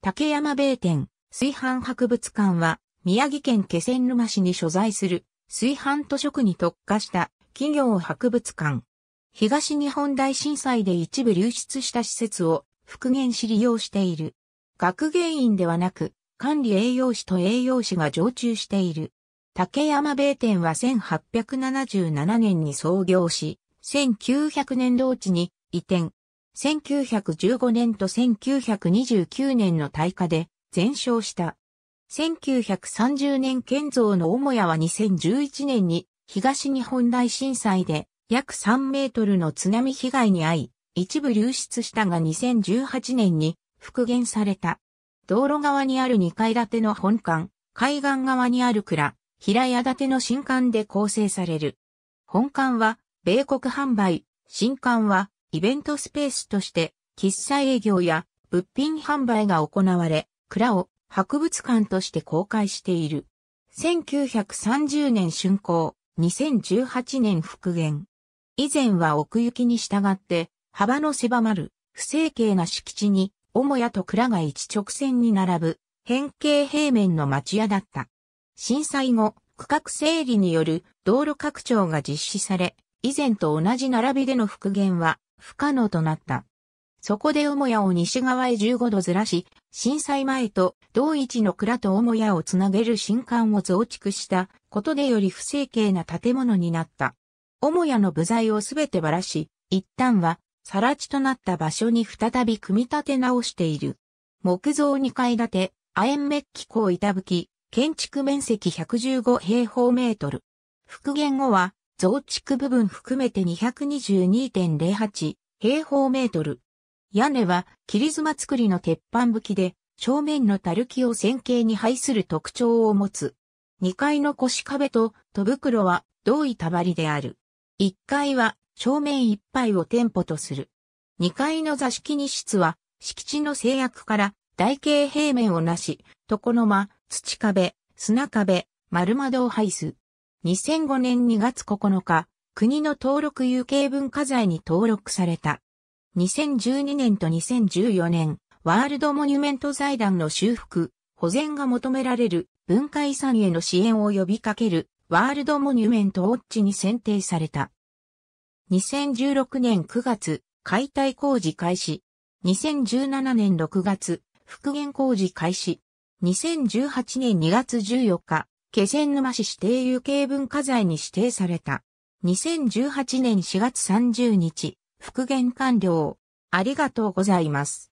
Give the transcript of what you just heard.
竹山米店、炊飯博物館は、宮城県気仙沼市に所在する、炊飯書区に特化した企業博物館。東日本大震災で一部流出した施設を復元し利用している。学芸員ではなく、管理栄養士と栄養士が常駐している。竹山米店は1877年に創業し、1900年同地に移転、1915年と1929年の大火で全焼した。1930年建造の母屋は2011年に東日本大震災で約3メートルの津波被害に遭い、一部流出したが2018年に復元された。道路側にある2階建ての本館、海岸側にある蔵、平屋建ての新館で構成される。本館は米国販売、新館はイベントスペースとして、喫茶営業や物品販売が行われ、蔵を博物館として公開している。1930年竣工、2018年復元。以前は奥行きに従って、幅の狭まる、不整形な敷地に、母屋と蔵が一直線に並ぶ、変形平面の町屋だった。震災後、区画整理による道路拡張が実施され、以前と同じ並びでの復元は不可能となった。そこで母屋を西側へ15度ずらし、震災前と同一の蔵と母屋をつなげる新館を増築したことでより不整形な建物になった。母屋の部材をすべてばらし、一旦は、更地となった場所に再び組み立て直している。木造2階建て、亜鉛メッキ工板吹き、建築面積115平方メートル。復元後は、増築部分含めて222.08平方メートル。屋根は切妻造りの鉄板吹きで、正面のたるきを線形に配する特徴を持つ。2階の腰壁と戸袋は同板張りである。1階は正面一杯を店舗とする。2階の座敷に室は敷地の制約から台形平面をなし、床の間、土壁、砂壁、丸窓を配す。2005年2月9日、国の登録有形文化財に登録された。2012年と2014年、ワールドモニュメント財団の修復、保全が求められる文化遺産への支援を呼びかけるワールドモニュメントウォッチに選定された。2016年9月、解体工事開始。2017年6月、復元工事開始。2018年2月14日、気仙沼市指定有形文化財に指定された。2018年4月30日、復元完了。ありがとうございます。